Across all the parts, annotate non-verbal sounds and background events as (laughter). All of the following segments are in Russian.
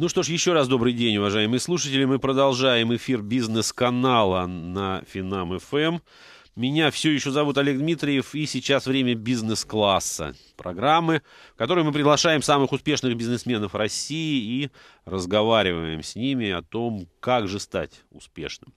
Ну что ж, еще раз добрый день, уважаемые слушатели. Мы продолжаем эфир бизнес-канала на Финам ФМ. Эм». Меня все еще зовут Олег Дмитриев, и сейчас время бизнес-класса. Программы, в которой мы приглашаем самых успешных бизнесменов России и разговариваем с ними о том, как же стать успешным.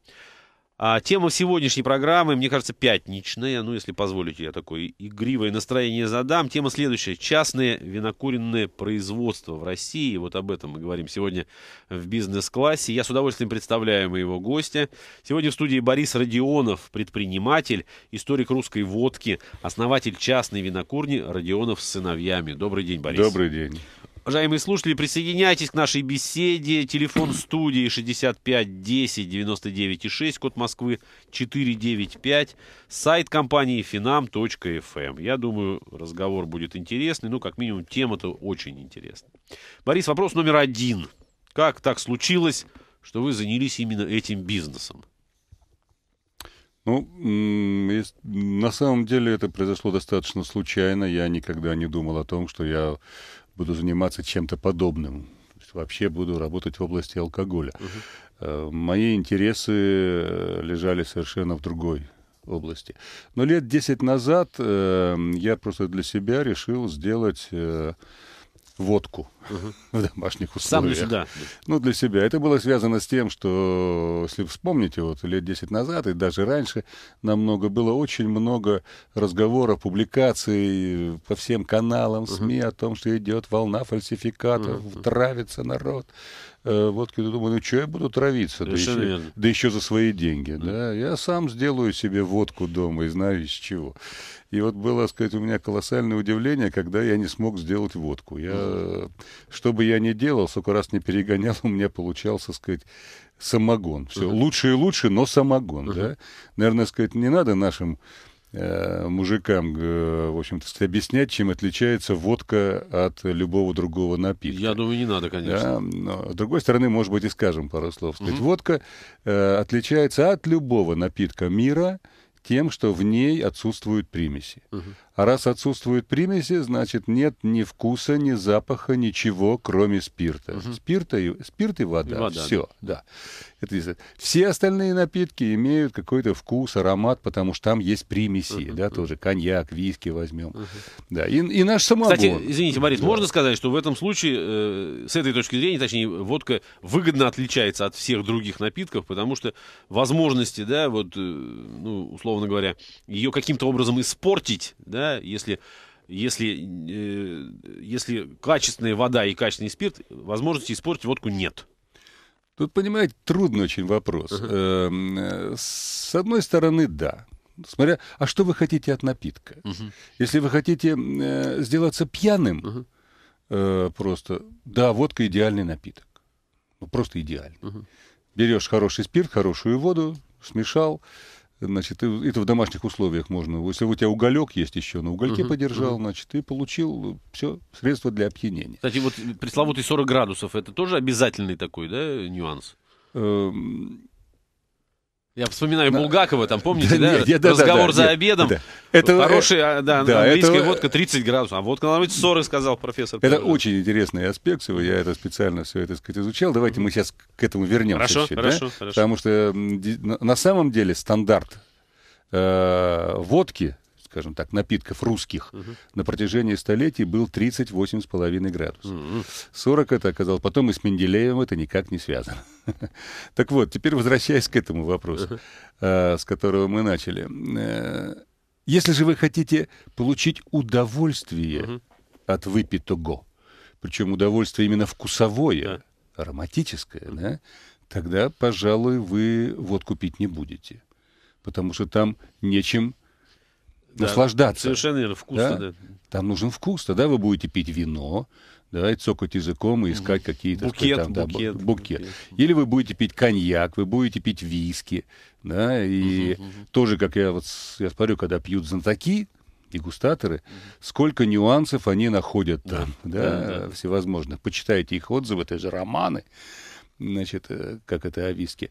А тема сегодняшней программы, мне кажется, пятничная. Ну, если позволите, я такое игривое настроение задам. Тема следующая. Частное винокуренное производство в России. Вот об этом мы говорим сегодня в бизнес-классе. Я с удовольствием представляю моего гостя. Сегодня в студии Борис Родионов, предприниматель, историк русской водки, основатель частной винокурни Родионов с сыновьями. Добрый день, Борис. Добрый день. Уважаемые слушатели, присоединяйтесь к нашей беседе. Телефон студии 65 10 99 6, код Москвы 495, сайт компании finam.fm. Эм. Я думаю, разговор будет интересный, ну, как минимум, тема-то очень интересна. Борис, вопрос номер один. Как так случилось, что вы занялись именно этим бизнесом? Ну, на самом деле это произошло достаточно случайно. Я никогда не думал о том, что я буду заниматься чем-то подобным. вообще буду работать в области алкоголя. Угу. Мои интересы э, лежали совершенно в другой области. Но лет 10 назад э, я просто для себя решил сделать водку угу. в домашних условиях. Сам для себя. Ну, для себя. Это было связано с тем, что, если вспомните, вот лет 10 назад и даже раньше намного, было очень много разговоров, публикаций по всем каналам, СМИ о том, что идет волна фальсификатов, травится народ. Э, вот я думаю, ну что я буду травиться, да еще, да еще за свои деньги. Да. я сам сделаю себе водку дома и знаю из чего. И вот было, сказать, у меня колоссальное удивление, когда я не смог сделать водку. Я что бы я ни делал, сколько раз не перегонял, (laughs) у меня получался, сказать, самогон. Все uh-huh. лучше и лучше, но самогон, uh-huh. да. Наверное, сказать, не надо нашим э, мужикам, э, в общем-то, объяснять, чем отличается водка от любого другого напитка. Я думаю, не надо, конечно. Да? Но, с другой стороны, может быть, и скажем пару слов. Сказать, uh-huh. Водка э, отличается от любого напитка мира тем, что в ней отсутствуют примеси. Uh -huh. А раз отсутствуют примеси, значит нет ни вкуса, ни запаха, ничего, кроме спирта. Угу. Спирта и, спирт и вода. И вода Все, да. да. Это, все остальные напитки имеют какой-то вкус, аромат, потому что там есть примеси, угу. да, тоже коньяк, виски возьмем. Угу. Да, и, и наш самогон. Кстати, извините, Борис, да. можно сказать, что в этом случае, э, с этой точки зрения, точнее, водка выгодно отличается от всех других напитков, потому что возможности, да, вот, э, ну, условно говоря, ее каким-то образом испортить, да, да, если если, э, если качественная вода и качественный спирт, возможности испортить водку нет. Тут, понимаете, трудный очень вопрос. Uh-huh. С одной стороны, да. Смотря, а что вы хотите от напитка? Uh-huh. Если вы хотите э, сделаться пьяным, uh-huh. э, просто, да, водка идеальный напиток. Ну, просто идеальный. Uh-huh. Берешь хороший спирт, хорошую воду, смешал, Значит, и, это в домашних условиях можно. Если у тебя уголек есть еще, на угольке угу, подержал, угу. значит, ты получил э, все средства для опьянения. Кстати, вот пресловутый 40 градусов, это тоже обязательный такой, да, нюанс? Эм, я вспоминаю Булгакова, там, помните, да? да? Нет, Разговор да, за нет, обедом. Да. Это, Хорошая да, э, да, английская это... водка 30 градусов. А водка, надо быть, 40, сказал профессор. Это Павел. очень интересный аспект всего. Я это специально все это, сказать, изучал. Давайте мы сейчас к этому вернемся. Хорошо, чуть, хорошо, да? хорошо. Потому что на самом деле стандарт э, водки скажем так, напитков русских угу. на протяжении столетий был 38,5 градусов. Угу. 40 это оказалось. Потом и с Менделеевым это никак не связано. (laughs) так вот, теперь возвращаясь к этому вопросу, угу. э, с которого мы начали. Э, если же вы хотите получить удовольствие угу. от выпитого, причем удовольствие именно вкусовое, да. ароматическое, угу. да, тогда, пожалуй, вы водку пить не будете потому что там нечем наслаждаться. Совершенно верно, вкусно, да? да. Там нужен вкус, тогда вы будете пить вино, да, и цокать языком и искать какие-то... Букет, там, букет, да, букет. букет. Или вы будете пить коньяк, вы будете пить виски, да, и угу, тоже, как я вот, я смотрю, когда пьют знатоки, дегустаторы, сколько нюансов они находят там, да, да, да, да. всевозможных. Почитайте их отзывы, это же романы, значит, э, как это о виске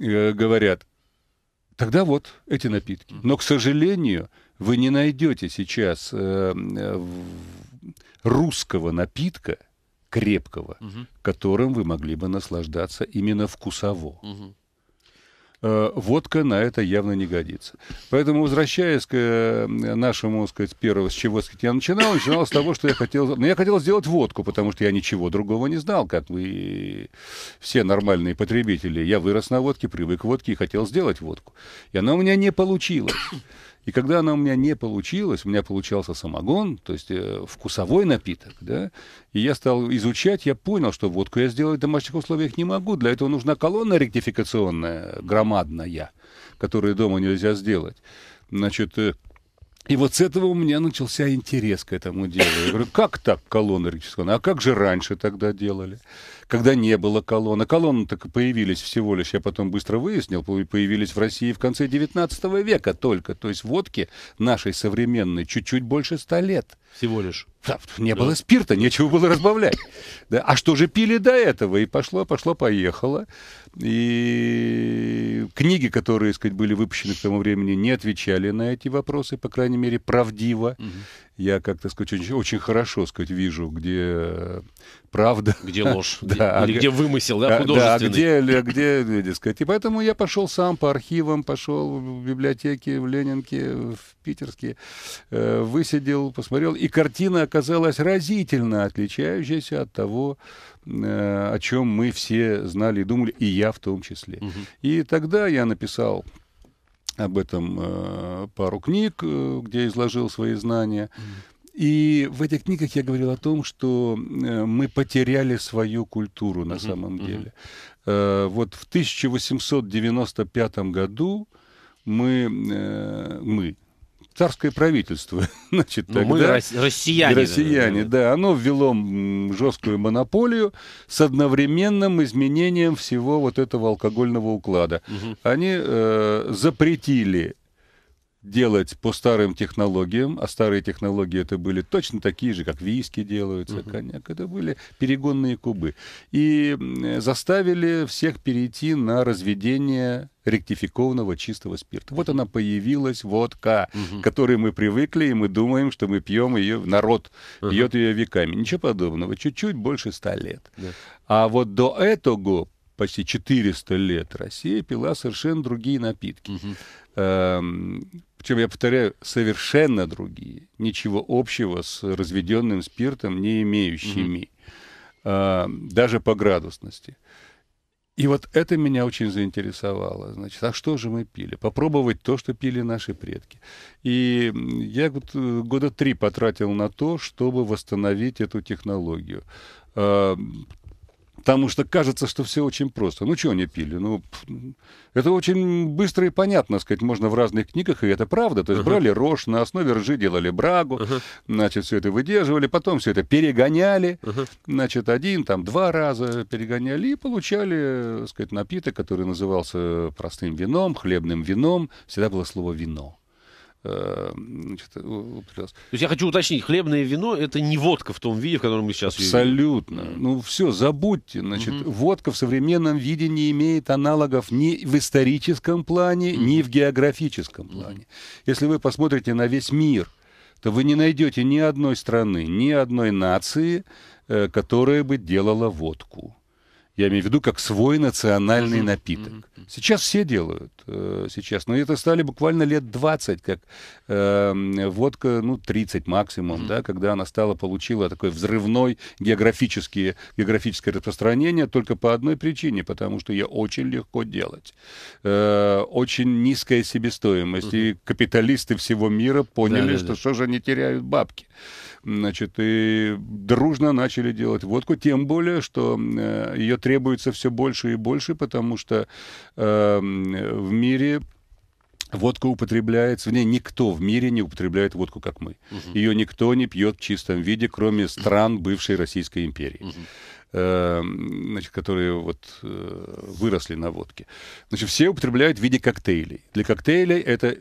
э, говорят. Тогда вот эти напитки. Но, к сожалению, вы не найдете сейчас э, э русского напитка крепкого, угу. которым вы могли бы наслаждаться именно вкусово. Угу. Э, водка на это явно не годится. Поэтому, возвращаясь к э, нашему, сказать, первому, с чего, сказать, я начинал, начинал с того, что я хотел... Но я хотел сделать водку, потому что я ничего другого не знал, как вы все нормальные потребители. Я вырос на водке, привык к водке и хотел сделать водку. И она у меня не получилась. И когда она у меня не получилась, у меня получался самогон, то есть э, вкусовой напиток, да, и я стал изучать, я понял, что водку я сделать в домашних условиях не могу, для этого нужна колонна ректификационная, громадная, которую дома нельзя сделать. Значит, э, и вот с этого у меня начался интерес к этому делу. Я говорю, как так колонна ректификационная, а как же раньше тогда делали? когда не было колонн. А колонны так появились всего лишь, я потом быстро выяснил, появились в России в конце 19 века только. То есть водки нашей современной чуть-чуть больше ста лет. Всего лишь. Да, не да. было спирта, нечего было разбавлять. Да. А что же пили до этого? И пошло, пошло, поехало. И книги, которые, сказать, были выпущены к тому времени, не отвечали на эти вопросы, по крайней мере, правдиво. Угу я как-то сказать, очень, очень хорошо сказать, вижу, где э, правда. Где ложь. (laughs) да, а или где вымысел, да, а, художественный. Да, где, где, где, сказать. И поэтому я пошел сам по архивам, пошел в библиотеке в Ленинке, в Питерске, э, высидел, посмотрел. И картина оказалась разительно отличающаяся от того, э, о чем мы все знали и думали, и я в том числе. Угу. И тогда я написал об этом э, пару книг, э, где изложил свои знания. И в этих книгах я говорил о том, что э, мы потеряли свою культуру на самом деле. вот в 1895 году мы, мы царское правительство. (laughs) Значит, Но ну, тогда, мы россияне. Россияне, да. да. Оно ввело жесткую монополию с одновременным изменением всего вот этого алкогольного уклада. Угу. Они э, запретили делать по старым технологиям, а старые технологии это были точно такие же, как виски делаются, угу. коньяк, это были перегонные кубы. И заставили всех перейти на разведение ректификованного чистого спирта. Вот она появилась, водка, угу. к которой мы привыкли, и мы думаем, что мы пьем ее, народ угу. пьет ее веками. Ничего подобного, чуть-чуть больше ста лет. Да. А вот до этого почти 400 лет Россия пила совершенно другие напитки. Угу причем, я повторяю, совершенно другие, ничего общего с разведенным спиртом не имеющими, mm-hmm. а, даже по градусности. И вот это меня очень заинтересовало. Значит, а что же мы пили? Попробовать то, что пили наши предки. И я вот э, года три потратил на то, чтобы восстановить эту технологию. А, Потому что кажется, что все очень просто. Ну, чего они пили? Ну, это очень быстро и понятно, сказать, можно в разных книгах, и это правда. То есть uh-huh. брали рожь, на основе ржи делали брагу, uh-huh. значит, все это выдерживали, потом все это перегоняли, uh-huh. значит, один, там, два раза перегоняли и получали, так сказать, напиток, который назывался простым вином, хлебным вином. Всегда было слово «вино». Э, значит, употреблялся. То есть я хочу уточнить, хлебное вино это не водка в том виде, в котором мы сейчас видим. Абсолютно. Видим. Ну все, забудьте. Значит, угу. водка в современном виде не имеет аналогов ни в историческом плане, угу. ни в географическом плане. Если вы посмотрите на весь мир, то вы не найдете ни одной страны, ни одной нации, э, которая бы делала водку. Я имею в виду как свой национальный напиток. Сейчас все делают. Э, сейчас. Но это стали буквально лет 20, как э, водка, ну, 30 максимум, да, когда она стала, получила такое взрывной географическое, географическое распространение только по одной причине, потому что ее очень легко делать. Э, очень низкая себестоимость. И капиталисты всего мира поняли, да, да, что да. что же они теряют бабки значит, и дружно начали делать водку, тем более, что э, ее требуется все больше и больше, потому что э, в мире Водка употребляется, в ней никто в мире не употребляет водку, как мы. Угу. Ее никто не пьет в чистом виде, кроме стран бывшей Российской империи. Угу значит, которые вот э, выросли на водке. Значит, все употребляют в виде коктейлей. Для коктейлей это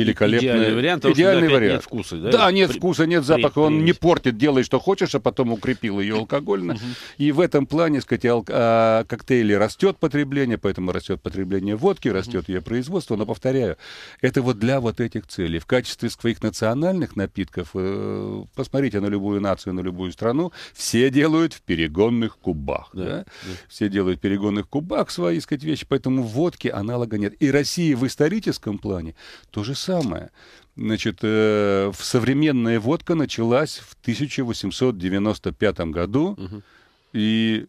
Великолепный. Идеальный вариант, идеальный вариант. нет вкуса, да? Да, нет При... вкуса, нет запаха, При... он Привычки. не портит, делай, что хочешь, а потом укрепил ее алкогольно. И в этом плане, сказать, ал... а, коктейли растет потребление, поэтому растет потребление водки, растет ее производство, но, повторяю, это вот для вот этих целей. В качестве своих национальных напитков, э, посмотрите на любую нацию, на любую страну, все делают в перегонных кубах, да? да? да. Все делают в перегонных кубах свои, сказать, вещи, поэтому водки аналога нет. И Россия в историческом плане то же самое самое. Значит, э, современная водка началась в 1895 году угу. и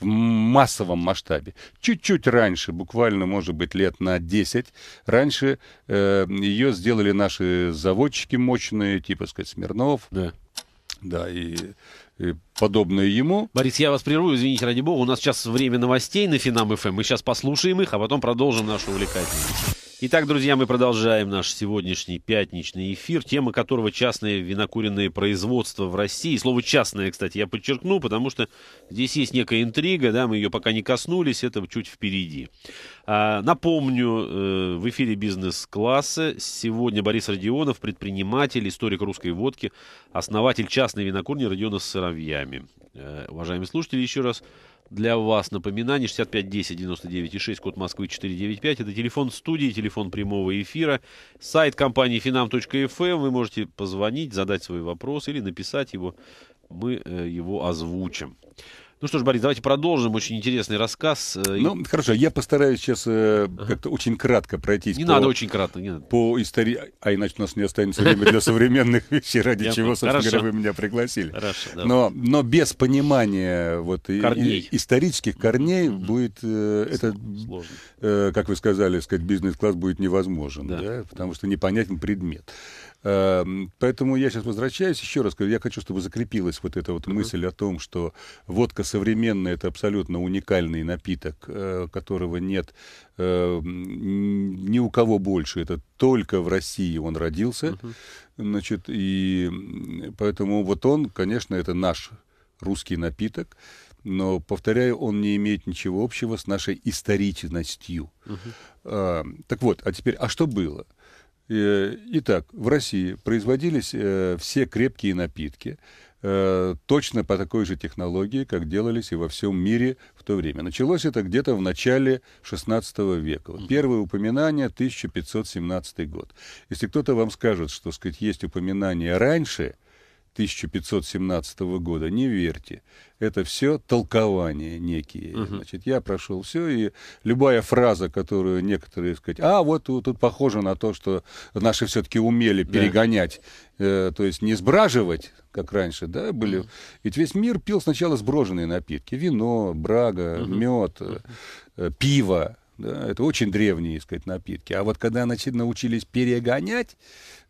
в массовом масштабе. Чуть-чуть раньше, буквально, может быть, лет на 10 раньше, э, ее сделали наши заводчики мощные, типа, сказать, Смирнов. Да. Да, и и подобное ему. Борис, я вас прерву, извините, ради бога. У нас сейчас время новостей на Финам ФМ. Эм. Мы сейчас послушаем их, а потом продолжим нашу увлекательность. Итак, друзья, мы продолжаем наш сегодняшний пятничный эфир, тема которого частное винокуренное производство в России. Слово «частное», кстати, я подчеркну, потому что здесь есть некая интрига, да, мы ее пока не коснулись, это чуть впереди. А, напомню, э, в эфире «Бизнес-класса» сегодня Борис Родионов, предприниматель, историк русской водки, основатель частной винокурни Родиона с сыровьями. Э, уважаемые слушатели, еще раз для вас. Напоминание 65 10 99 и 6, код Москвы 495. Это телефон студии, телефон прямого эфира, сайт компании finam.fm. Эм. Вы можете позвонить, задать свой вопрос или написать его. Мы э, его озвучим. Ну что ж, Борис, давайте продолжим. Очень интересный рассказ. Э, ну, и... хорошо, я постараюсь сейчас э, как-то очень кратко пройтись. Не по, надо очень кратко, не надо. По истории... А иначе у нас не останется время для современных вещей, ради чего, собственно говоря, вы меня пригласили. Хорошо, но, без понимания вот исторических корней будет э, это, э, как вы сказали, сказать, бизнес-класс будет невозможен, да. потому что непонятен предмет. Эм, поэтому я сейчас возвращаюсь, еще раз я хочу, чтобы закрепилась вот эта вот мысль о том, что водка современная — это абсолютно уникальный напиток, э, которого нет эм, ни у кого больше. Это только в России он родился. Значит, и поэтому вот он, конечно, это наш русский напиток, но, повторяю, он не имеет ничего общего с нашей историчностью. Угу. А, так вот, а теперь, а что было? Э, итак, в России производились э, все крепкие напитки э, точно по такой же технологии, как делались и во всем мире в то время. Началось это где-то в начале XVI века. Первое упоминание 1517 год. Если кто-то вам скажет, что сказать, есть упоминание раньше – 1517 года. Не верьте. Это все толкования некие. Угу. Значит, я прошел все, и любая фраза, которую некоторые сказать, а вот тут похоже на то, что наши все-таки умели да. перегонять, э, то есть не сбраживать, как раньше, да, были. Угу. Ведь весь мир пил сначала сброженные напитки: вино, брага, угу. мед, э, пиво. Да, это очень древние, сказать, напитки. А вот когда научились перегонять,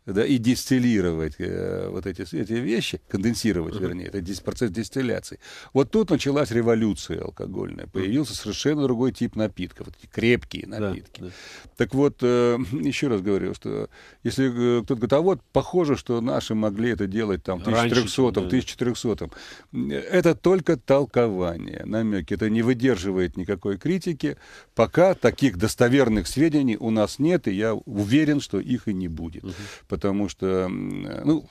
да, и дистиллировать э, вот эти, эти вещи, конденсировать, вернее, это дис, процесс дистилляции. Вот тут началась революция алкогольная, появился совершенно другой тип напитков, вот эти крепкие напитки. Да, да. Так вот, э, (laughs) еще раз говорю, что если э, кто-то говорит, а вот похоже, что наши могли это делать там в 1300-м, да. 1400-м, это только толкование, намеки, это не выдерживает никакой критики, пока таких достоверных сведений у нас нет, и я уверен, что их и не будет. uh потому что, э, ну,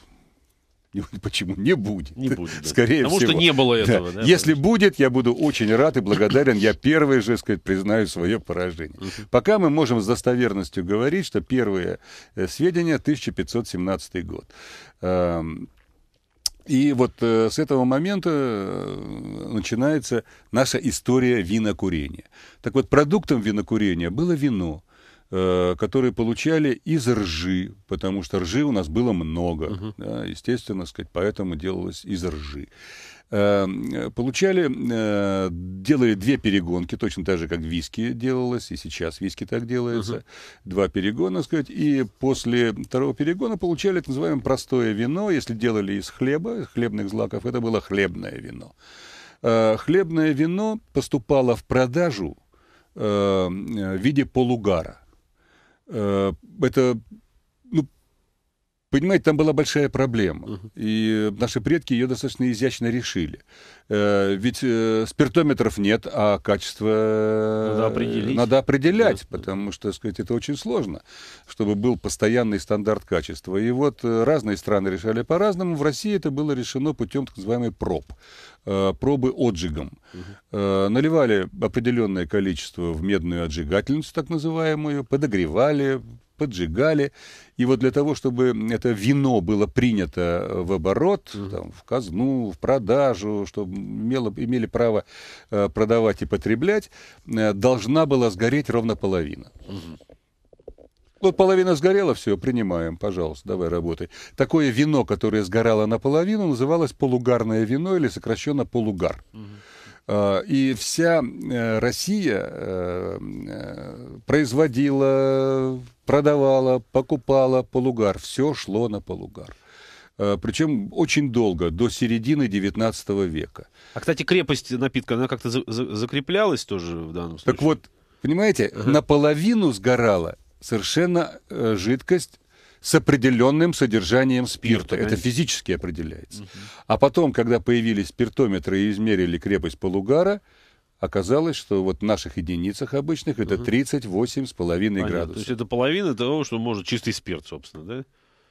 Почему? Не будет. Не будет. Да. Скорее Потому всего. Потому что не было этого. Да. Да, Если конечно. будет, я буду очень рад и благодарен. Я первый же, сказать, признаю свое поражение. Пока мы можем с достоверностью говорить, что первые э, сведения 1517 год. И вот э, с этого момента начинается наша история винокурения. Так вот, продуктом винокурения было вино – Э, которые получали из ржи, потому что ржи у нас было много, угу. да, естественно, сказать, поэтому делалось из ржи. Э, получали, э, делали две перегонки, точно так же, как виски делалось, и сейчас виски так делается. Угу. Два перегона, сказать, и после второго перегона получали так называемое простое вино. Если делали из хлеба, из хлебных злаков, это было хлебное вино. Хлебное вино поступало в продажу в виде полугара. Э, это Понимаете, там была большая проблема. Угу. И наши предки ее достаточно изящно решили. Э, ведь э, спиртометров нет, а качество э, надо, определить. надо определять, да. потому что, так сказать, это очень сложно, чтобы был постоянный стандарт качества. И вот э, разные страны решали по-разному. В России это было решено путем так называемой проб э, пробы отжигом. Угу. Наливали определенное количество в медную отжигательницу, так называемую, подогревали, поджигали. И вот для того, чтобы это вино было принято э, в оборот, там, в казну, в продажу, чтобы имело, имели право э, продавать и потреблять, э, должна была сгореть ровно половина. Вот ну, половина сгорела, все, принимаем, пожалуйста, давай работай. Такое вино, которое сгорало наполовину, называлось полугарное вино или сокращенно полугар. Угу. Э, и вся э, Россия э, производила, продавала, покупала полугар. Все шло на полугар причем очень долго, до середины 19 века. А, кстати, крепость напитка, она как-то за за закреплялась тоже в данном случае? Так вот, понимаете, ага. наполовину сгорала совершенно э, жидкость, с определенным содержанием спирта. спирта Это конечно. физически определяется. Угу. А потом, когда появились спиртометры и измерили крепость полугара, оказалось, что вот в наших единицах обычных это 38,5 градусов. То есть это половина того, что может чистый спирт, собственно, да?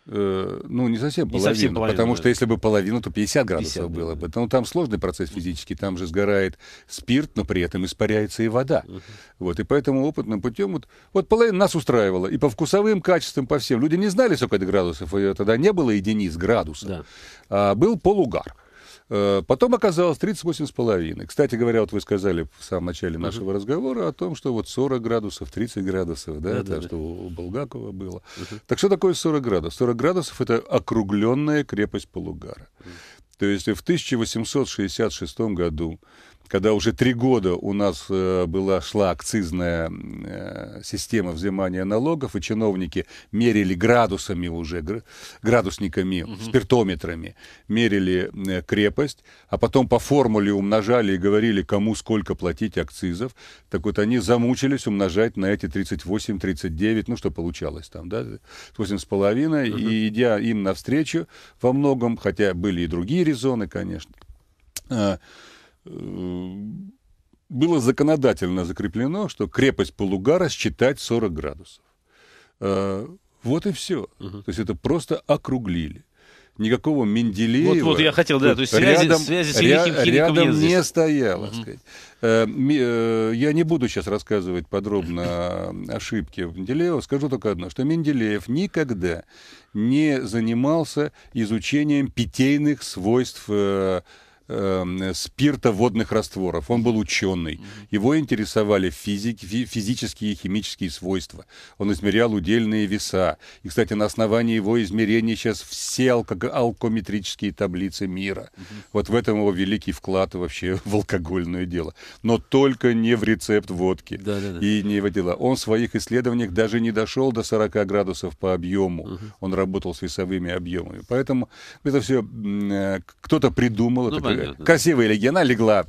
Э, ну, не совсем половину, не совсем половину потому да. что если бы половину, то 50 градусов 50, было бы. Но ну, там сложный процесс физический, там же сгорает спирт, но при этом испаряется и вода. Uh-huh. Вот, и поэтому опытным путем вот, вот половина нас устраивала. И по вкусовым качествам, по всем. Люди не знали, сколько это градусов, и тогда не было единиц градусов, да. а был полугар. Э, потом оказалось 38,5. Кстати говоря, вот вы сказали в самом начале нашего uh-huh. разговора о том, что вот 40 градусов, 30 градусов, да, да, это что у Булгакова было. Uh-huh. Так что такое 40 градусов? 40 градусов — это округленная крепость Полугара. Uh-huh. То есть в 1866 году когда уже три года у нас э, была, шла акцизная э, система взимания налогов, и чиновники мерили градусами уже, градусниками, угу. спиртометрами, мерили э, крепость, а потом по формуле умножали и говорили, кому сколько платить акцизов. Так вот они замучились умножать на эти 38, 39, ну что получалось там, да, 8,5, угу. и идя им навстречу во многом, хотя были и другие резоны, конечно, а, Э, было законодательно закреплено, что крепость полугара считать 40 градусов. Э, вот и все. То есть это просто округлили. Никакого Менделеева. Вот, вот я хотел, да, то есть связи, рядом, связи с великим ря- рядом нет здесь. не стояло. Угу. Сказать. Э, я не буду сейчас рассказывать подробно ошибки Менделеева. Скажу только одно, что Менделеев никогда не занимался изучением питейных свойств Эм, спиртоводных растворов. Он был ученый. Его интересовали физик, фи, физические и химические свойства. Он измерял удельные веса. И, кстати, на основании его измерений сейчас все алко- алкометрические таблицы мира. Угу. Вот в этом его великий вклад вообще (laughs) в алкогольное дело. Но только не в рецепт водки да, да, и не в дела. Он в своих исследованиях даже не дошел до 40 градусов по объему. Угу. Он работал с весовыми объемами. Поэтому это все э, кто-то придумал. Ну, это да, да, красивая легенда легла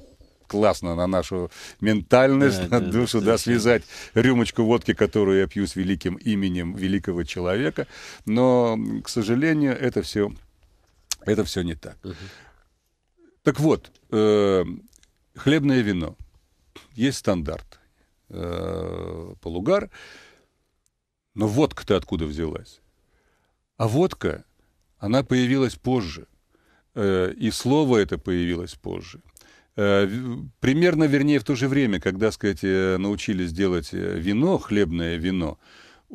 классно на нашу ментальность, да, на душу, да, да, связать рюмочку водки, которую я пью с великим именем великого человека. Но, к сожалению, это все, это все не так. Угу. Так вот, э, хлебное вино. Есть стандарт. Э, полугар. Но водка-то откуда взялась? А водка, она появилась позже. Э, и слово это появилось позже. Э, примерно, вернее, в то же время, когда, сказать, э, научились делать вино, хлебное вино,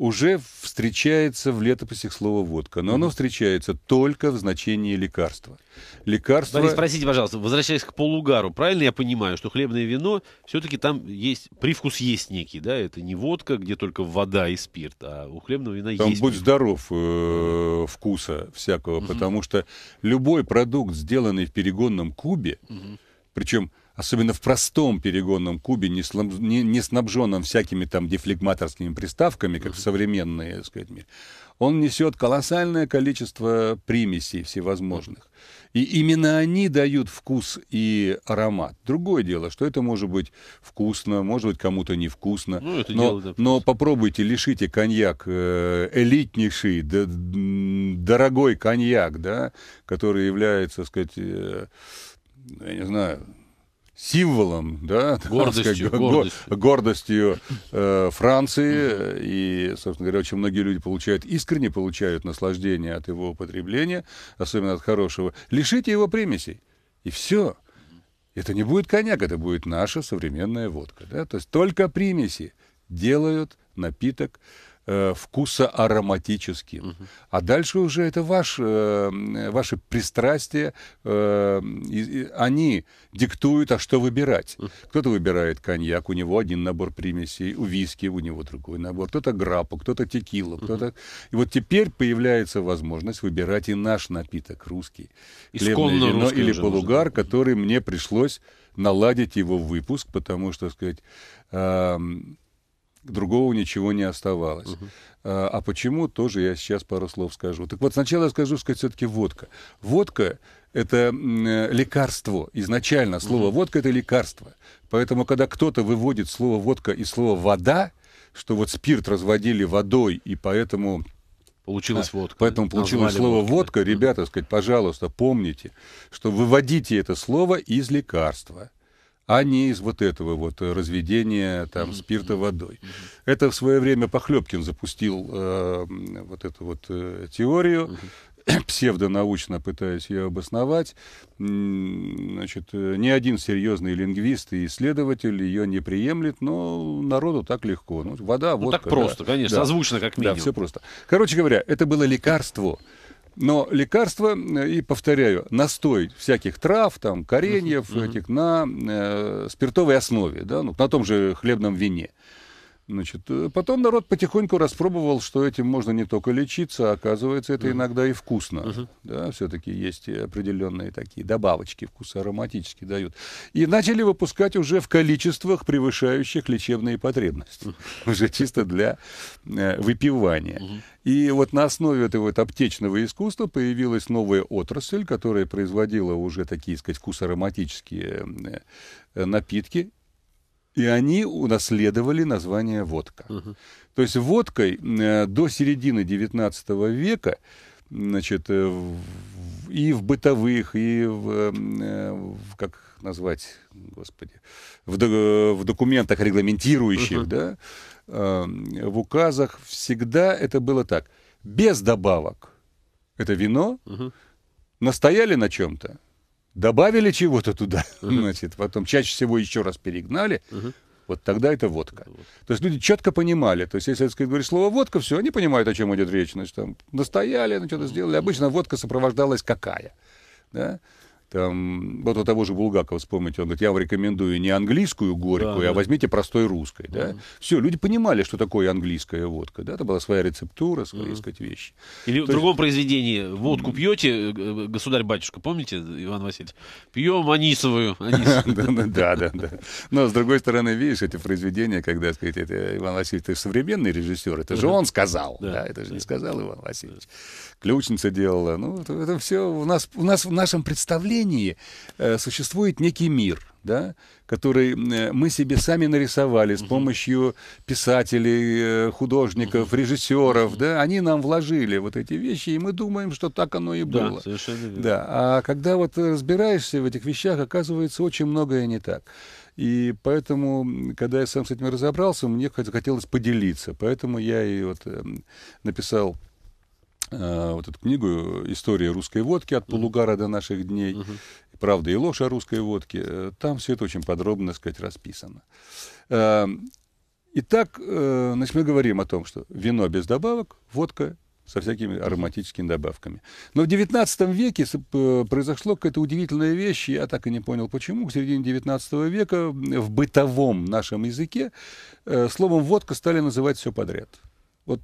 уже встречается в летописях слово «водка», но оно встречается только в значении лекарства. Лекарство... Борис, спросите, пожалуйста, возвращаясь к полугару, правильно я понимаю, что хлебное вино, все-таки там есть, привкус есть некий, да? Это не водка, где только вода и спирт, а у хлебного вина там есть... Там будь пир. здоров э, вкуса всякого, угу. потому что любой продукт, сделанный в перегонном кубе, угу. причем особенно в простом перегонном кубе, не, слом, не, не снабженном всякими там дефлегматорскими приставками, как mm-hmm. в современные, так сказать, мире, он несет колоссальное количество примесей всевозможных. Mm-hmm. И именно они дают вкус и аромат. Другое дело, что это может быть вкусно, может быть кому-то невкусно. Ну, это но, дело, да, но попробуйте, лишите коньяк э, элитнейший, да, дорогой коньяк, да, который является, так сказать, э, я не знаю, символом, да, гордостью, так, гордостью. гордостью э, Франции. И, собственно говоря, очень многие люди получают, искренне получают наслаждение от его употребления, особенно от хорошего. Лишите его примесей. И все. Это не будет коньяк, это будет наша современная водка. Да? То есть только примеси делают напиток э, вкусоароматическим. Угу. А дальше уже это ваш, э, ваши пристрастия, э, и, и они диктуют, а что выбирать. Кто-то выбирает коньяк, у него один набор примесей, у виски у него другой набор, кто-то грапу, кто-то текилу, кто-то... И вот теперь появляется возможность выбирать и наш напиток русский. Исконно вино или полугар, можно. который мне пришлось наладить его выпуск, потому что, сказать, э, другого ничего не оставалось. Угу. А, а почему, тоже я сейчас пару слов скажу. Так вот, сначала я скажу, сказать, все-таки водка. Водка — это э, лекарство. Изначально слово угу. «водка» — это лекарство. Поэтому, когда кто-то выводит слово «водка» и слово «вода», что вот спирт разводили водой, и поэтому Получилась а, водка. Поэтому получилось слово водки, водка. Ребята, сказать, пожалуйста, помните, что выводите это слово из лекарства а не из вот этого вот э, разведения там спирта водой. Это в свое время Похлебкин запустил э, вот эту вот э, теорию, (clears throat) псевдонаучно пытаясь ее обосновать. Значит, э, ни один серьезный лингвист и исследователь ее не приемлет, но народу так легко. Ну, вода, ну, водка. так просто, да. конечно, да. созвучно как минимум. Да, все просто. Короче говоря, это было лекарство, но лекарства, э, и повторяю, настой всяких трав, там, кореньев, uh-huh, uh-huh. этих на э, спиртовой основе, да, ну, на том же хлебном вине. Значит, э, потом народ потихоньку распробовал, что этим можно не только лечиться, а оказывается, это иногда и вкусно. Uh-huh. Да, все-таки есть определенные такие добавочки, вкусы ароматические дают. И начали выпускать уже в количествах, превышающих лечебные потребности. Uh-huh. Уже чисто для э, выпивания. Uh-huh. И вот на основе этого вот аптечного искусства появилась новая отрасль, которая производила уже такие, сказать, вкус ароматические э, э, напитки и они унаследовали название водка. Угу. То есть водкой э, до середины XIX века значит, э, и в бытовых, и в, э, как назвать, господи, в, в документах регламентирующих, угу. да, в указах всегда это было так. Без добавок. Это вино. Угу. Настояли на чем-то добавили чего-то туда, угу. значит, потом чаще всего еще раз перегнали. Угу. Вот тогда это водка. То есть люди четко понимали. То есть, если я сказать, говорить слово водка, все, они понимают, о чем идет речь. Значит, там настояли, ну, что-то сделали. Обычно водка сопровождалась какая. Да? там, вот у того же Булгакова, вспомните, он говорит, я вам рекомендую не английскую горькую, да, а да. возьмите простой русской, да. да. Все, люди понимали, что такое английская водка, да, это была своя рецептура, свои, да. сказать, вещи. Или То в другом произведении, водку пьете, э, э, государь-батюшка, помните, Иван Васильевич? Пьем анисовую. (laughs) Да, да, да. Но, с другой стороны, видишь, эти произведения, когда, сказать, это э, Иван Васильевич, ты современный режиссер, это же он сказал, да, это же не сказал Иван Васильевич ключница делала. Ну, это, это все у нас, у нас в нашем представлении э, существует некий мир, да, который э, мы себе сами нарисовали с помощью писателей, э, художников, режиссеров, да, они нам вложили вот эти вещи, и мы думаем, что так оно и было. Да, совершенно верно. Да, а когда вот разбираешься в этих вещах, оказывается, очень многое не так. И поэтому, когда я сам с этим разобрался, мне хотелось поделиться. Поэтому я и вот эм, написал Э, вот эту книгу «История русской водки от полугара до наших дней», «Правда и ложь о русской водке». Э, там все это очень подробно, так сказать, расписано. Э, итак, значит, мы говорим о том, что вино без добавок, водка со всякими ароматическими добавками. Но в XIX веке произошло какая-то удивительная вещь, я так и не понял почему. К середине XIX века в бытовом нашем языке словом «водка» стали называть все подряд. Вот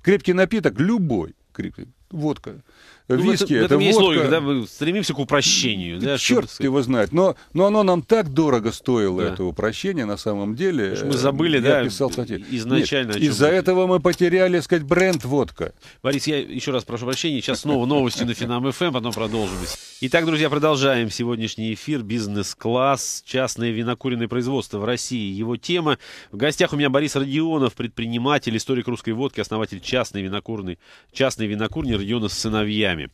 крепкий напиток любой, крик водка. Ну, это, это, это водка. логика, да? Мы стремимся к упрощению. Да, Черт чтобы... его знает. Но, но оно нам так дорого стоило, да. это упрощение, на самом деле. Мы забыли, я да, писал кстати, изначально. Нет, из-за это... этого мы потеряли, сказать, бренд водка. Борис, я еще раз прошу прощения. Сейчас снова новости на Финам ФМ, эм, потом продолжим. Итак, друзья, продолжаем сегодняшний эфир. Бизнес-класс, частное винокуренное производство в России. Его тема. В гостях у меня Борис Родионов, предприниматель, историк русской водки, основатель частной винокурной, частной винокурни Владимир Юна с сыновьями.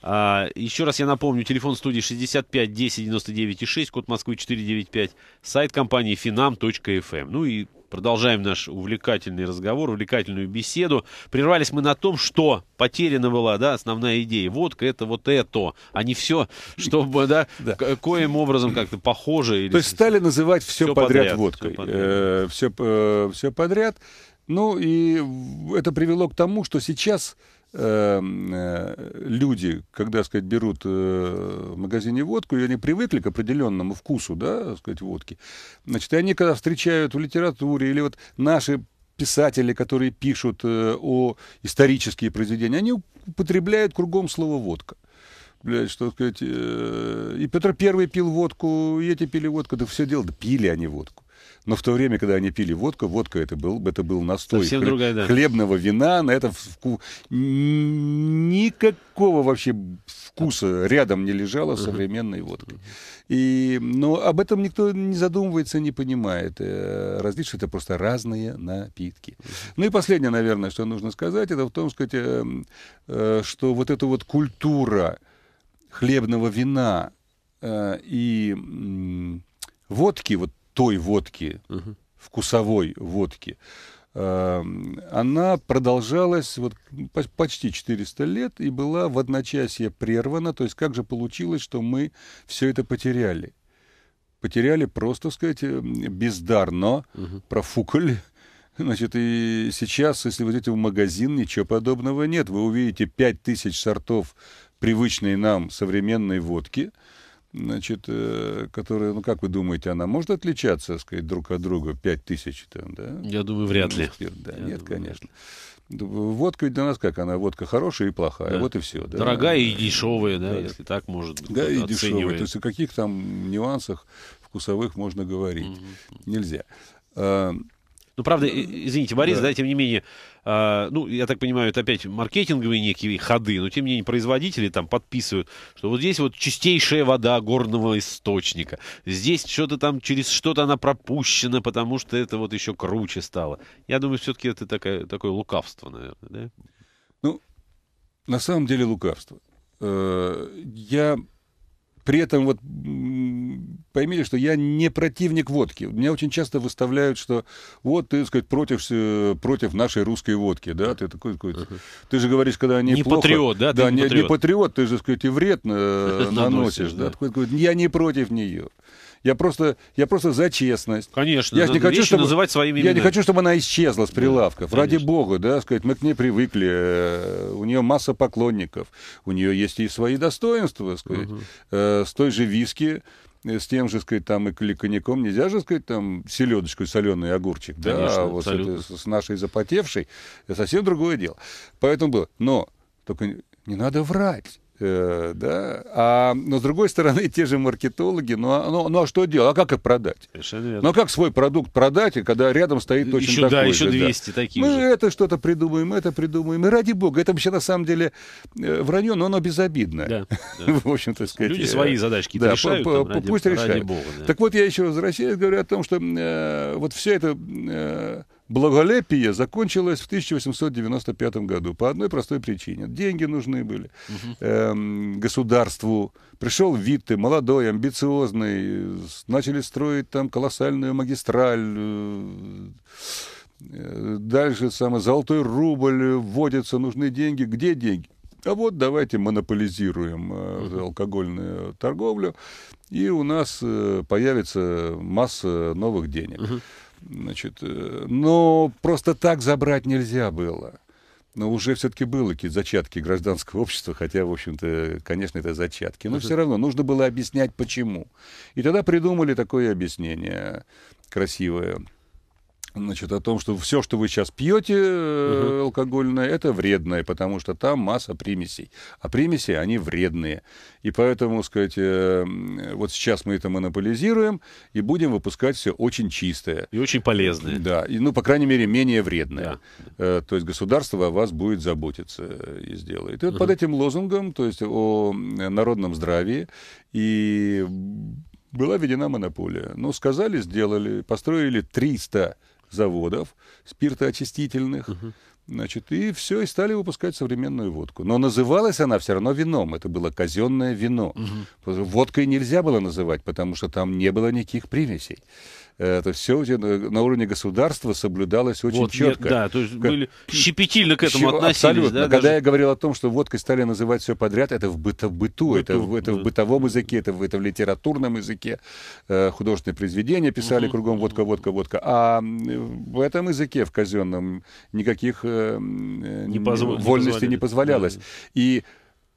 А, еще раз я напомню, телефон студии 65 10 99 6, код Москвы 495, сайт компании finam.fm. Эм. Ну и продолжаем наш увлекательный разговор, увлекательную беседу. Прервались мы на том, что потеряна была, да, основная идея. Водка это вот это, а не все, чтобы, да, (laughs) коим образом как-то похоже. То есть стали называть все, подряд, водкой. Все э, все э, подряд. Ну и это привело к тому, что сейчас Эм, э, люди, когда, сказать, берут э, в магазине водку, и они привыкли к определенному вкусу, да, сказать, водки, значит, и они, когда встречают в литературе или вот наши писатели, которые пишут э, о исторические произведения, они употребляют кругом слово «водка» блядь, что сказать, и Петр Первый пил водку, и эти пили водку, да все дело, да пили они водку. Но в то время, когда они пили водку, водка это был, это был настой хлеб, другая, да. хлебного вина, на это вку... никакого вообще вкуса рядом не лежало с современной водкой. И, но об этом никто не задумывается, не понимает. Э, Различие это просто разные напитки. Ну и последнее, наверное, что нужно сказать, это в том, сказать, э, э, что вот эта вот культура хлебного вина и водки, вот той водки, угу. вкусовой водки, эм, она продолжалась вот почти 400 лет и была в одночасье прервана. То есть как же получилось, что мы все это потеряли? Потеряли просто, сказать, эм, бездарно, угу. профукали. (laughs) Значит, и сейчас, если вы идете в магазин, ничего подобного нет. Вы увидите 5000 сортов привычной нам современной водки – значит, э, которая, ну, как вы думаете, она может отличаться, сказать, друг от друга 5000 там, да? Я думаю, вряд ли. Ну, Спирт, да. Я Нет, думаю, конечно. Водка ведь для нас как она? Водка хорошая и плохая, да. вот и все. Да? Дорогая и дешевая, да, да, если так может быть. Да, и дешевая. То есть о каких там нюансах вкусовых можно говорить? Угу. Нельзя. А, ну, правда, э, извините, Борис, да. да, тем не менее, а, ну, я так понимаю, это опять маркетинговые некие ходы, но тем не менее производители там подписывают, что вот здесь вот чистейшая вода горного источника, здесь что-то там через что-то она пропущена, потому что это вот еще круче стало. Я думаю, все-таки это такое, такое лукавство, наверное, да? Ну, на самом деле лукавство. Э, я при этом вот поймите, что я не противник водки. Меня очень часто выставляют, что вот ты, сказать, против, э, против нашей русской водки, да, ты такой, такой uh-huh. ты же говоришь, когда они не плохо, патриот, да, да, не, патриот. не патриот, ты же, так сказать, и вред э, (laughs) наносишь, да, я не против нее. Я просто, я просто за честность. Конечно. Я не хочу, чтобы, называть своими именами. Я не хочу, чтобы она исчезла с прилавков. Да, Ради бога, да, сказать, мы к ней привыкли. Э, у нее масса поклонников. У нее есть и свои достоинства, сказать. Угу. С той же виски э, с тем же, сказать, там и кликаньяком нельзя же, сказать, там селедочку соленый огурчик, Конечно, да, вот это, с нашей запотевшей Это совсем другое дело. Поэтому было. Но только не надо врать. Э, да? а, но с другой стороны, (laughs) те же маркетологи, ну а, ну, ну а что делать? А как их продать? Ну а как свой продукт продать, когда рядом стоит э, точно еще, такой да, еще же? 200 да. таких Мы же. это что-то придумаем, это придумаем. И ради бога, это вообще на самом деле э, вранье, но оно безобидное. Да, (laughs) да. в общем-то сказать. Люди свои задачки да, решают. По, там, ради, пусть решают. Ради бога, да. Так вот, я еще возвращаюсь, говорю о том, что э, вот все это... Э, Благолепие закончилось в 1895 году по одной простой причине. Деньги нужны были эм, государству. Пришел Витте, молодой, амбициозный, начали строить там колоссальную магистраль. Э, дальше самый золотой рубль вводится, нужны деньги. Где деньги? А вот давайте монополизируем э, алкогольную торговлю, и у нас э, появится масса новых денег. Uh-huh. Значит, э, но просто так забрать нельзя было. Но уже все-таки было какие-то зачатки гражданского общества, хотя, в общем-то, конечно, это зачатки. Но все равно нужно было объяснять, почему. И тогда придумали такое объяснение красивое – значит, о том, что все, что вы сейчас пьете э, алкогольное, это вредное, потому что там масса примесей. А примеси, они вредные. И поэтому, сказать, э, вот сейчас мы это монополизируем и будем выпускать все очень чистое. И очень полезное. Да, и, ну, по крайней мере, менее вредное. Да. Э, то есть государство о вас будет заботиться и сделает. И вот угу. под этим лозунгом, то есть о народном здравии и была введена монополия. Ну, сказали, сделали, построили 300 заводов спиртоочистительных. Угу. Значит, и все, и стали выпускать современную водку. Но называлась она все равно вином. Это было казенное вино. Угу. Водкой нельзя было называть, потому что там не было никаких примесей это все э, на уровне государства соблюдалось очень вот, четко. Нет, да, то есть были щепетильно к этому относились. Абсолютно. Да, Когда даже... я говорил о том, что водкой стали называть все подряд, это в быту, быту, это, в, это да. в бытовом языке, это в, это в литературном языке. Э, художественные произведения писали угу. кругом водка, водка, водка. А в этом языке, в казенном, никаких э, не позв... вольностей не, не позволялось. Да. И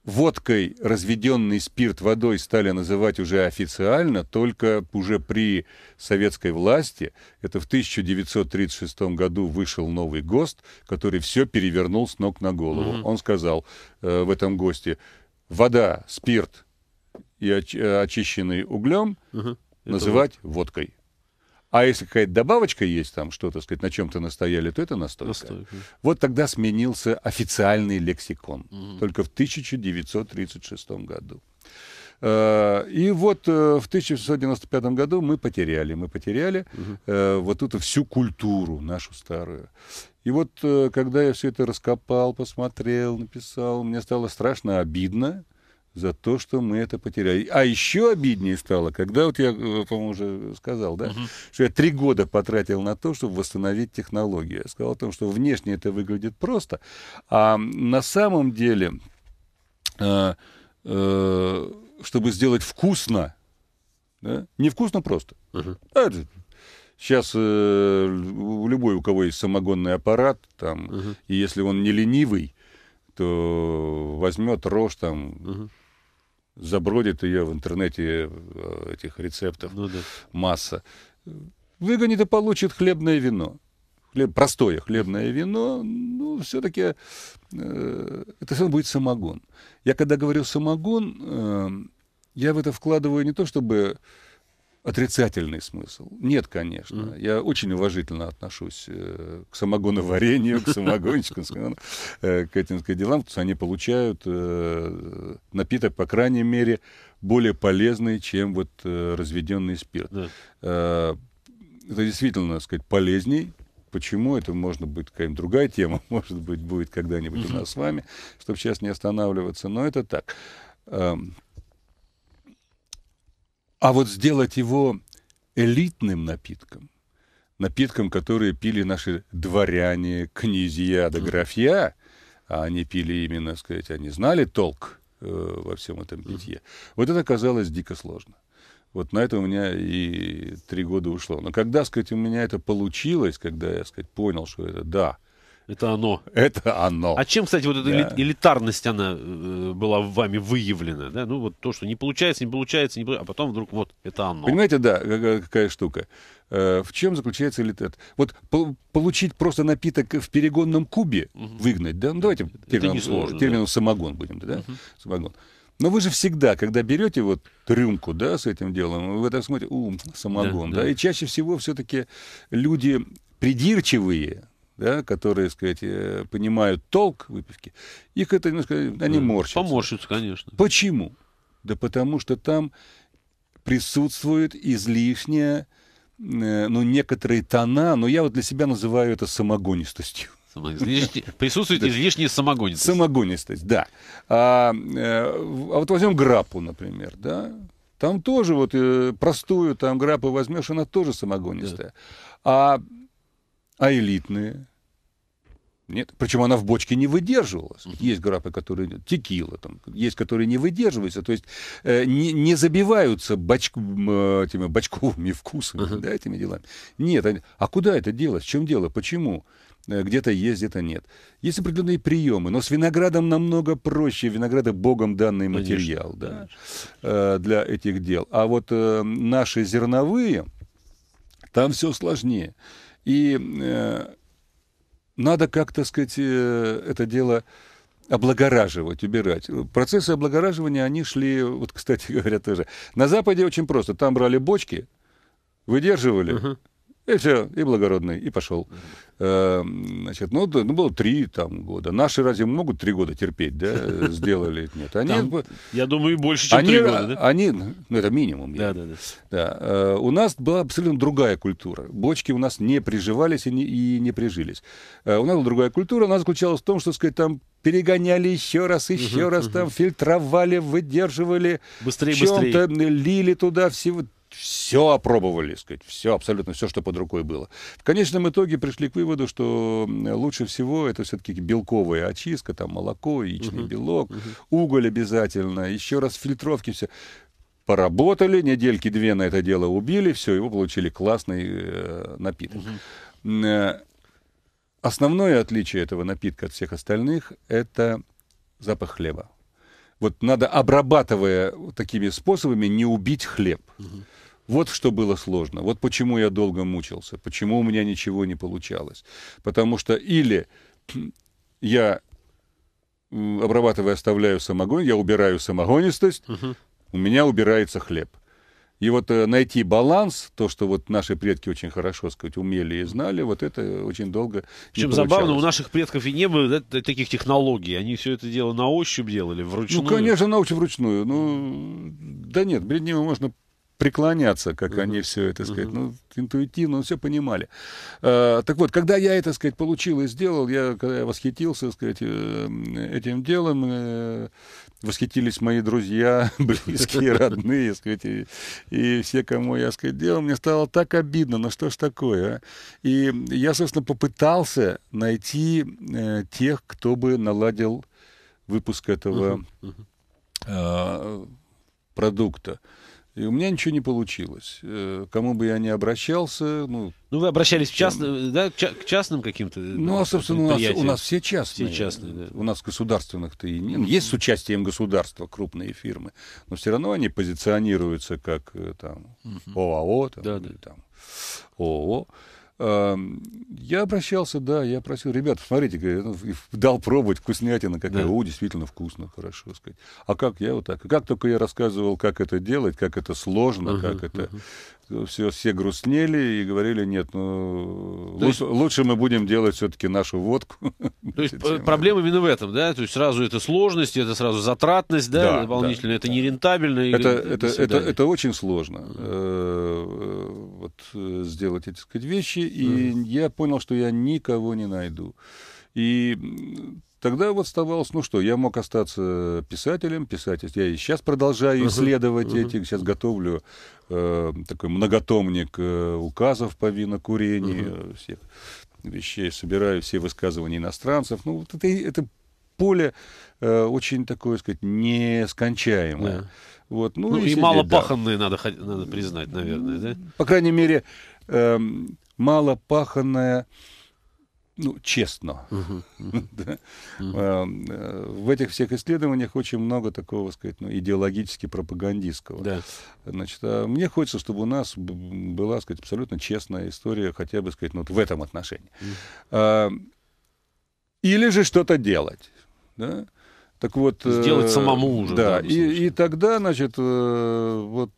Водкой разведенный спирт водой стали называть уже официально, только уже при советской власти. Это в 1936 году вышел новый ГОСТ, который все перевернул с ног на голову. Mm-hmm. Он сказал э, в этом ГОСТе, вода, спирт и оч- э, очищенный углем mm называть водкой. А если какая-то добавочка есть, там что-то, сказать, на чем-то настояли, то это настойка. настойка. Вот тогда сменился официальный лексикон. Угу. Только в 1936 году. Э, и вот э, в 1995 году мы потеряли, мы потеряли угу. вот эту всю культуру нашу старую. И вот когда я все это раскопал, посмотрел, написал, мне стало страшно обидно, за то, что мы это потеряли. А еще обиднее стало, когда вот я, э, по-моему, уже сказал, да, Uh -huh. что я три года потратил на то, чтобы восстановить технологию. Я сказал о том, что внешне это выглядит просто, а на самом деле, э, э, чтобы сделать вкусно, да, не вкусно просто. Uh -huh. Сейчас э, любой, у кого есть самогонный аппарат, там, Uh -huh. и если он не ленивый, то возьмет рожь там. Угу забродит ее в интернете э, этих рецептов ну, да. масса. Выгонит и получит хлебное вино. Хлеб, простое хлебное вино, ну, все-таки э, это будет самогон. Я когда говорю самогон, э, я в это вкладываю не то, чтобы отрицательный смысл. Нет, конечно. Mm. Я очень уважительно отношусь э, к самогоноварению, к самогонщикам, э, к этим к делам, потому что они получают э, напиток, по крайней мере, более полезный, чем вот э, разведенный спирт. Yeah. Э, это действительно, так сказать, полезней. Почему? Это может быть какая-нибудь другая тема, (laughs) может быть, будет когда-нибудь mm-hmm. у нас с вами, чтобы сейчас не останавливаться, но это так. Эм, а вот сделать его элитным напитком, напитком, который пили наши дворяне, князья да графья, а они пили именно, сказать, они знали толк э, во всем этом питье. Вот это казалось дико сложно. Вот на это у меня и три года ушло. Но когда, сказать, у меня это получилось, когда я, сказать, понял, что это да, это оно. Это оно. А чем, кстати, вот эта да. элитарность, она э, была вами выявлена? Да? Ну, вот то, что не получается, не получается, не получается, а потом вдруг вот это оно. Понимаете, да, какая, э, какая штука. Э, в чем заключается элитарность? Вот по получить просто напиток в перегонном кубе, угу. выгнать, да? Ну, давайте это термин, сложно, термин да. самогон будем, да? Угу. Самогон. Но вы же всегда, когда берете вот рюмку, да, с этим делом, вы так смотрите, у, самогон, да, да. да. И чаще всего все-таки люди придирчивые, да, которые, так сказать, э, понимают толк выпивки, их это, немножко они да, морщатся. Поморщатся, конечно. Почему? Да потому что там присутствует излишняя, э, ну, некоторые тона, но я вот для себя называю это самогонистостью. Излишне... (laughs) Присутствует излишняя самогонистость. Самогонистость, да. А, э, а вот возьмем грапу, например, да. Там тоже вот простую там грапу возьмешь, она тоже самогонистая. Да. А а элитные? Нет. Причем она в бочке не выдерживалась. Есть грапы, которые... Текила там. Есть, которые не выдерживаются. То есть э, не, не забиваются бач, э, этими бочковыми вкусами, mm-hmm. да, этими делами. Нет. Они, а куда это дело? В чем дело? Почему? Э, где-то есть, где-то нет. Есть определенные приемы, но с виноградом намного проще. Винограда богом данный материал да, э, для этих дел. А вот э, наши зерновые, там все сложнее. И э, надо как-то, сказать, э, это дело облагораживать, убирать. Процессы облагораживания, они шли, вот, кстати (laughs) говоря, тоже. На Западе очень просто. Там брали бочки, выдерживали, uh-huh. И все, и благородный, и пошел. Э, значит, ну, ну, было три там года. Наши разве могут три года терпеть, да, (laughs) сделали? Нет, они... Там, я думаю, больше, чем они, три года, да? Они, ну, это минимум. Да, да, да. да. У нас была абсолютно другая культура. Бочки у нас не приживались и не, и не прижились. Э, у нас была другая культура, она заключалась в том, что, сказать, там перегоняли еще раз, еще угу, раз, угу. там фильтровали, выдерживали. Быстрее, быстрее. Лили туда всего все опробовали, сказать, все, абсолютно все, что под рукой было. В конечном итоге пришли к выводу, что лучше всего это все-таки белковая очистка, там молоко, яичный uh-huh. белок, uh-huh. уголь обязательно, еще раз фильтровки, все. Поработали, недельки две на это дело убили, все, его получили классный э, напиток. Uh-huh. Основное отличие этого напитка от всех остальных – это запах хлеба. Вот надо, обрабатывая такими способами, не убить хлеб. Uh-huh. Вот что было сложно. Вот почему я долго мучился, почему у меня ничего не получалось. Потому что или (clears throat) я обрабатывая оставляю самогон, я убираю самогонистость, угу. у меня убирается хлеб. И вот э, найти баланс, то, что вот наши предки очень хорошо, сказать, умели и знали, вот это очень долго Чем забавно, у наших предков и не было да, таких технологий. Они все это дело на ощупь делали, ну, вручную. Ну, конечно, на ощупь вручную. Ну, да нет, перед ними можно преклоняться, как угу. они все это, сказать, угу. ну, интуитивно, ну, все понимали. Э, так вот, когда я это, сказать, получил и сделал, я, когда я восхитился, сказать, э, этим делом, э, восхитились мои друзья, (laughs) близкие, (laughs) родные, сказать, и, и все, кому я, сказать, делал, мне стало так обидно, ну что ж такое, а? И я, собственно, попытался найти э, тех, кто бы наладил выпуск этого uh-huh, uh-huh. Э, продукта. И у меня ничего не получилось. Э, кому бы я ни обращался, ну... Ну, вы обращались к частным, да, к частным каким-то Ну, а, собственно, у нас, у нас все частные. Все частные, да. У нас государственных-то и нет. Ну, есть с участием государства крупные фирмы, но все равно они позиционируются как э, там угу. ОАО, там, да, или, да. там ООО. Я обращался, да, я просил, ребят, смотрите, ну, дал пробовать вкуснятина какая, да. о, действительно вкусно, хорошо, сказать. А как я вот так? Как только я рассказывал, как это делать, как это сложно, uh-huh, как это, uh-huh. все, все грустнели и говорили, нет, ну То лучше, есть... лучше мы будем делать все-таки нашу водку. То есть (laughs) проблема именно в этом, да? То есть сразу это сложность, это сразу затратность, да, дополнительно, это нерентабельно. Это, это, это, очень сложно. Э, сделать эти сказать, вещи, и mm я понял, что я никого не найду. И тогда вот оставалось, ну что, я мог остаться писателем, писать. Я и сейчас продолжаю uh исследовать uh эти, сейчас готовлю э, такой многотомник э, указов по винокурению, uh-huh. всех вещей, собираю все высказывания иностранцев. Ну, вот это, это поле э, очень такое, сказать, нескончаемое. Да. Вот, ну, ну и, и сидеть, да. надо, надо признать, наверное, да? По крайней мере, э, эм, малопаханное ну, честно. (laughs) Эм, э, в этих всех исследованиях очень много такого, сказать, ну, идеологически пропагандистского. Значит, а мне хочется, чтобы у нас была, сказать, абсолютно честная история, хотя бы, сказать, ну, вот в этом отношении. Эм, или же что-то делать да, так вот... Э, сделать самому уже. Да, и, и тогда, значит, э, вот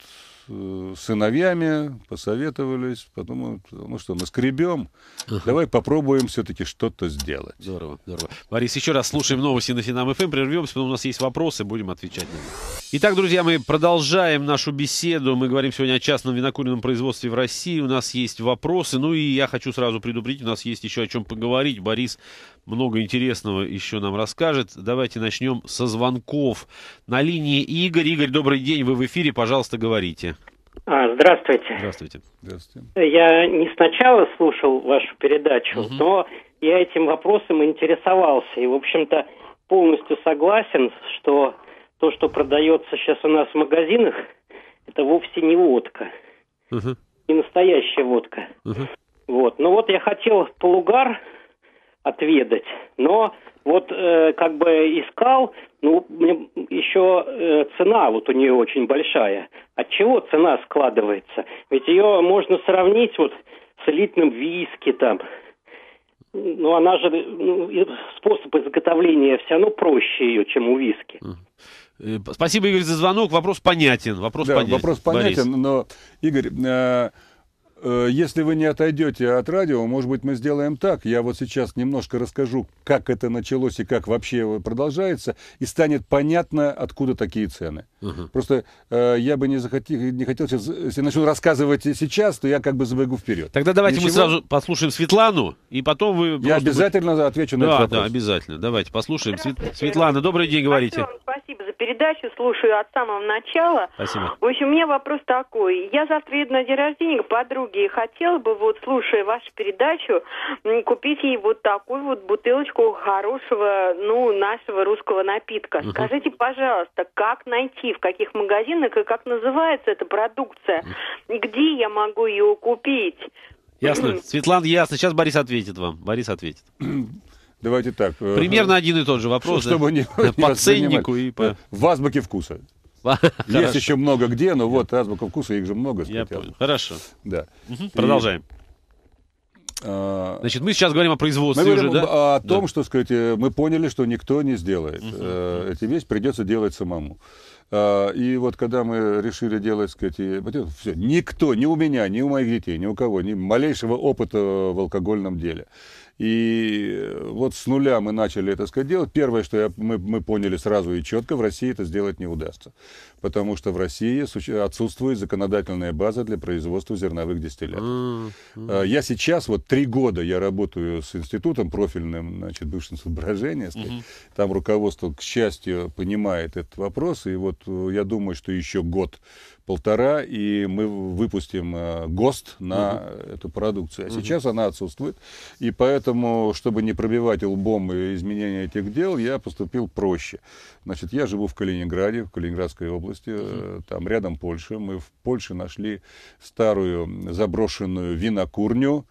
э, сыновьями посоветовались, потом, ну что, наскребем, uh-huh. давай попробуем все-таки что-то сделать. Здорово, здорово. Борис, еще раз слушаем новости на Финам ФМ, эм, прервемся, потом у нас есть вопросы, будем отвечать на них. Итак, друзья, мы продолжаем нашу беседу. Мы говорим сегодня о частном винокуренном производстве в России. У нас есть вопросы. Ну и я хочу сразу предупредить, у нас есть еще о чем поговорить. Борис много интересного еще нам расскажет. Давайте начнем со звонков. На линии Игорь. Игорь, добрый день, вы в эфире, пожалуйста, говорите. А, здравствуйте. Здравствуйте. Здравствуйте. Я не сначала слушал вашу передачу, угу. но я этим вопросом интересовался. И, в общем-то, полностью согласен, что то, что продается сейчас у нас в магазинах, это вовсе не водка. Угу. Не настоящая водка. Угу. Вот. Ну вот я хотел полугар отведать. Но вот э, как бы искал, ну, мне еще э, цена вот у нее очень большая. От чего цена складывается? Ведь ее можно сравнить вот с элитным виски там. Ну, она же, ну, способ изготовления все равно проще ее, чем у виски. Э, спасибо, Игорь, за звонок. Вопрос понятен. Вопрос да, понятен. Вопрос понятен, Борис. но, Игорь... Э Э, если вы не отойдете от радио, может быть, мы сделаем так. Я вот сейчас немножко расскажу, как это началось и как вообще продолжается, и станет понятно, откуда такие цены. Угу. Просто э, я бы не, захотел, не хотел сейчас, если начну рассказывать сейчас, то я как бы забегу вперед. Тогда давайте Ничего? мы сразу послушаем Светлану, и потом вы... Я обязательно быть... отвечу на да, этот вопрос. Да, обязательно. Давайте послушаем. Свет... Светлана, добрый день, говорите. спасибо за передачу, слушаю от самого начала. Спасибо. В общем, у меня вопрос такой. Я завтра еду на день рождения к подруге подруге и хотела бы, вот слушая вашу передачу, купить ей вот такую вот бутылочку хорошего, ну, нашего русского напитка. Угу. Скажите, пожалуйста, как найти, в каких магазинах и как называется эта продукция? Где я могу ее купить? Ясно. Светлана, ясно. Сейчас Борис ответит вам. Борис ответит. (clears throat) Давайте так. Э, Примерно один и тот же вопрос. Чтобы да? не, (laughs) по не ценнику и по... Ну, в азбуке вкуса. Есть еще много где, но вот азбука вкуса, их же много. Я понял. Хорошо. Да. Продолжаем. А, Значит, мы сейчас говорим о производстве мы говорим уже, да? О том, да. что, сказать, э, мы поняли, что никто не сделает. Угу. Эти вещи придется делать самому. А, и вот когда мы решили делать, сказать, все, никто, ни у меня, ни у моих детей, ни у кого, ни малейшего опыта в алкогольном деле. И э, вот с нуля мы начали это сказать, делать. Первое, что я, мы, мы поняли сразу и четко, в России это сделать не удастся. Потому что в России отсутствует законодательная база для производства зерновых дистиллятов. Mm-hmm. А, я сейчас, вот три года я работаю с институтом профильным, значит, бывшим соображением. Mm-hmm. Там руководство, к счастью, понимает этот вопрос. И вот э, я думаю, что еще год полтора, и мы выпустим э, ГОСТ на угу. эту продукцию. А угу. сейчас она отсутствует, и поэтому, чтобы не пробивать лбом изменения этих дел, я поступил проще. Значит, я живу в Калининграде, в Калининградской области, угу. там рядом Польша. Мы в Польше нашли старую заброшенную винокурню,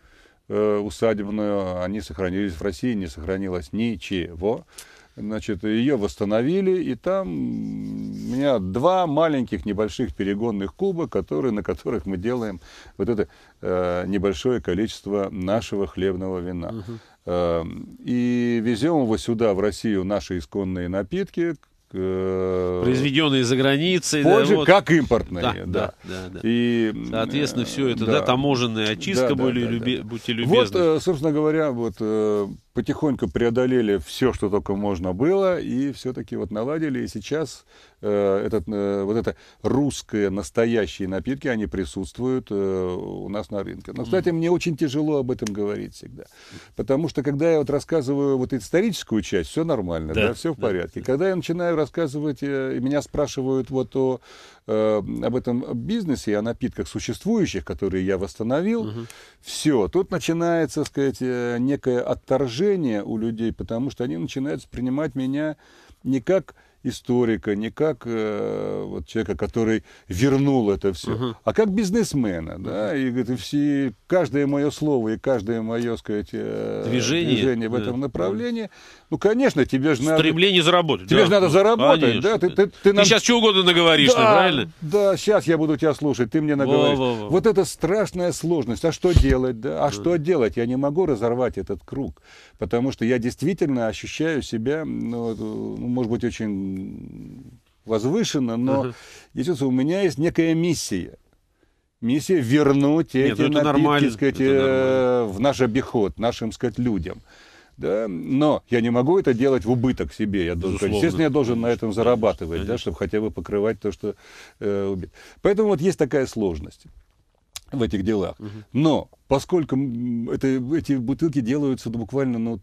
э, усадебную, они сохранились в России, не сохранилось ничего. Значит, ее восстановили, и там у меня два маленьких небольших перегонных куба, которые, на которых мы делаем вот это э, небольшое количество нашего хлебного вина. Угу. Э, и везем его сюда, в Россию, наши исконные напитки, э, произведенные за границей. Позже, да, вот. как импортные, да. да, да. да, да. И, Соответственно, все это, да, да таможенная очистка, да, были, да, люби... да. будьте любезны. Вот, э, собственно говоря, вот э, потихоньку преодолели все, что только можно было, и все-таки вот наладили. И сейчас э, этот, э, вот это русское настоящие напитки, они присутствуют э, у нас на рынке. Но, кстати, mm. мне очень тяжело об этом говорить всегда, потому что когда я вот рассказываю вот историческую часть, все нормально, да, да все в порядке. Да. Когда я начинаю рассказывать, э, меня спрашивают вот о Э, об этом бизнесе и о напитках существующих, которые я восстановил, угу. все, тут начинается, так сказать, э, некое отторжение у людей, потому что они начинают принимать меня не как историка, не как э, вот человека, который вернул это все, uh а как бизнесмена, да, и говорит, и все, каждое мое слово и каждое мое, сказать, э, движение, движение в этом направлении, ну, конечно, тебе же надо... Стремление заработать. Тебе да. же надо ну, заработать, конечно. да? Ты, ты, ты, нам... ты сейчас что угодно наговоришь, да, правильно? Да, сейчас я буду тебя слушать, ты мне наговоришь. Во, во, во. Вот это страшная сложность. А что делать, да? А да. что делать? Я не могу разорвать этот круг, потому что я действительно ощущаю себя, ну, ну может быть, очень возвышенно, но uh-huh. я чувствую, у меня есть некая миссия миссия вернуть Нет, эти ну, напитки, нормально. сказать, э, в наш обиход, нашим, сказать, людям да, но я не могу это делать в убыток себе, я должен, естественно, я должен на этом зарабатывать, да, чтобы хотя бы покрывать то, что э, убит. Поэтому вот есть такая сложность в этих делах. Но поскольку это, эти бутылки делаются буквально, ну,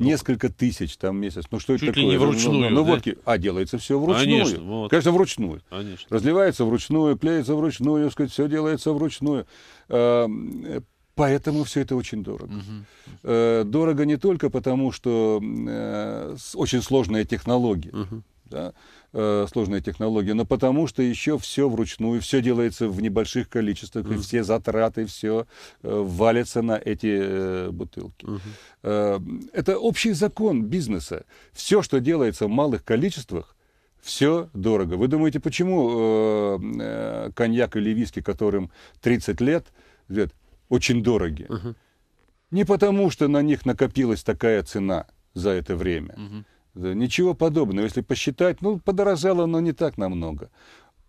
несколько тысяч там в месяц. Ну что Чуть это такое? Ли не ну, ну, вручную, ну, ну, да? водки. А делается все вручную. Конечно, вот. Конечно, вручную. Конечно. Разливается вручную, клеится вручную, сказать, все делается вручную. Э, Поэтому все это очень дорого. Угу. Дорого не только потому, что э, очень сложная технология. Угу да, э, сложная технология, но потому что еще все вручную, все делается в небольших количествах, mm-hmm. и все затраты, все э, валятся на эти э, бутылки. Mm-hmm. Э, это общий закон бизнеса. Все, что делается в малых количествах, все дорого. Вы думаете, почему э, э, коньяк или виски, которым 30 лет, лет очень дороги. Угу. Не потому, что на них накопилась такая цена за это время. Угу. Ничего подобного. Если посчитать, ну, подорожало, но не так намного.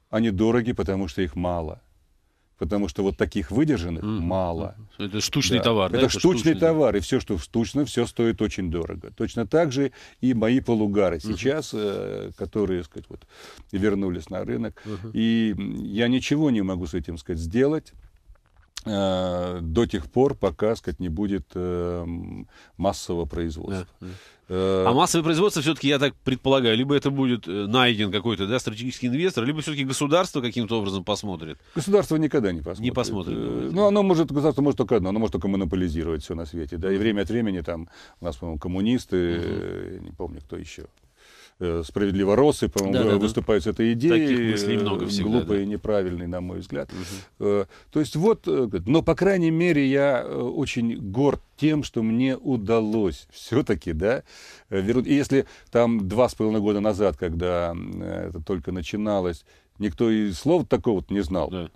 Они дороги, потому что их мало. Потому что вот таких выдержанных mm. мало. Это штучный да. товар. Это, да? штучный, это штучный товар, и все, что штучно, все стоит очень дорого. Точно так же и мои полугары угу. сейчас, э, которые, сказать, вот вернулись на рынок. Угу. И я ничего не могу с этим, сказать, сделать. Э, до тех пор, пока, сказать, не будет э, массового производства. Да, да. Э, а массовое производство все-таки, я так предполагаю, либо это будет э, найден какой-то да, стратегический инвестор, либо все-таки государство каким-то образом посмотрит. Государство никогда не посмотрит. Не посмотрит. ну, оно может, государство может только одно, оно может только монополизировать все на свете. Да, и время от времени там у нас, по-моему, коммунисты, угу. не помню, кто еще, Э, справедливо россыпом да, да, выступают да. с этой идеей. Таких мыслей много э, всегда. Глупые, да. неправильные, на мой взгляд. Угу. То есть вот, но, по крайней мере, я очень горд тем, что мне удалось все-таки, да, вернуть. И если там два с половиной года назад, когда это только начиналось, Никто и слова такого не знал. Да.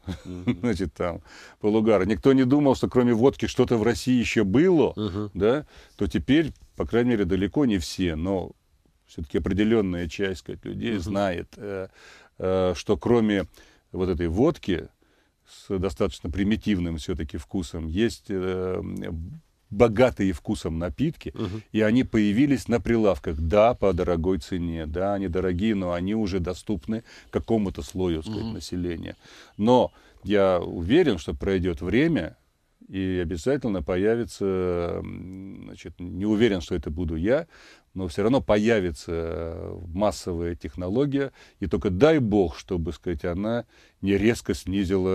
(laughs) Значит, там, полугара. Никто не думал, что кроме водки что-то в России еще было, угу. да, то теперь, по крайней мере, далеко не все, но все-таки определенная часть сказать, людей знает, э, э, что кроме вот этой водки с достаточно примитивным все-таки вкусом, есть э, богатые вкусом напитки, угу. и они появились на прилавках. Да, по дорогой цене, да, они дорогие, но они уже доступны какому-то слою сказать, угу. населения. Но я уверен, что пройдет время, и обязательно появится, значит, не уверен, что это буду я, но все равно появится э, массовая технология, и только дай бог, чтобы, сказать, она не резко снизила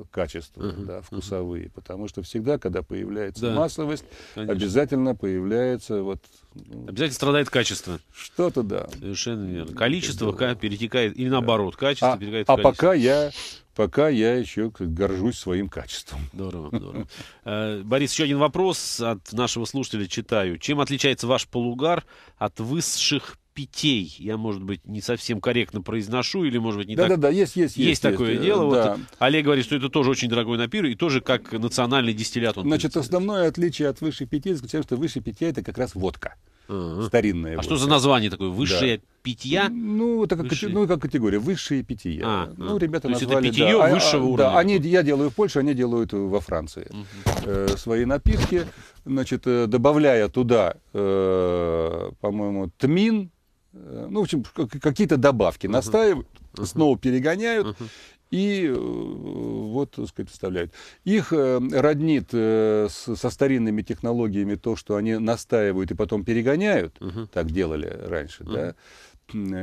э, качество uh-huh, да, вкусовые, uh-huh. потому что всегда, когда появляется да, массовость, конечно. обязательно появляется вот ну, обязательно страдает качество. Что-то да. Совершенно верно. Ну, количество перетекает или наоборот, качество а, перетекает. А в пока я пока я еще горжусь своим качеством. Здорово, здорово. Э, Борис, еще один вопрос от нашего слушателя читаю. Чем отличается ваш полугар от высших питей. Я, может быть, не совсем корректно произношу, или, может быть, не да, так... Да-да-да, есть, есть, есть. Есть такое есть, дело. Да. Вот Олег говорит, что это тоже очень дорогой напир, и тоже как национальный дистиллят. Он Значит, основное отличие от выше пяти заключается, в том, что выше пяти — это как раз водка. А-а-а. А водка. что за название такое? Высшее да. питья? Ну, это как, высшее... ну, как категория. Высшее питье. А, ну, ну ребята То назвали... это питье да, высшего а, уровня? Да, они, я делаю в Польше, они делают э, во Франции угу. э, свои напитки. Значит, э, добавляя туда, э, по-моему, тмин, э, ну, в общем, какие-то добавки настаивают, uh-huh. снова перегоняют, uh-huh и э, вот, так сказать, вставляют. Их э, роднит э, со старинными технологиями то, что они настаивают и потом перегоняют, угу. так делали раньше, угу. да,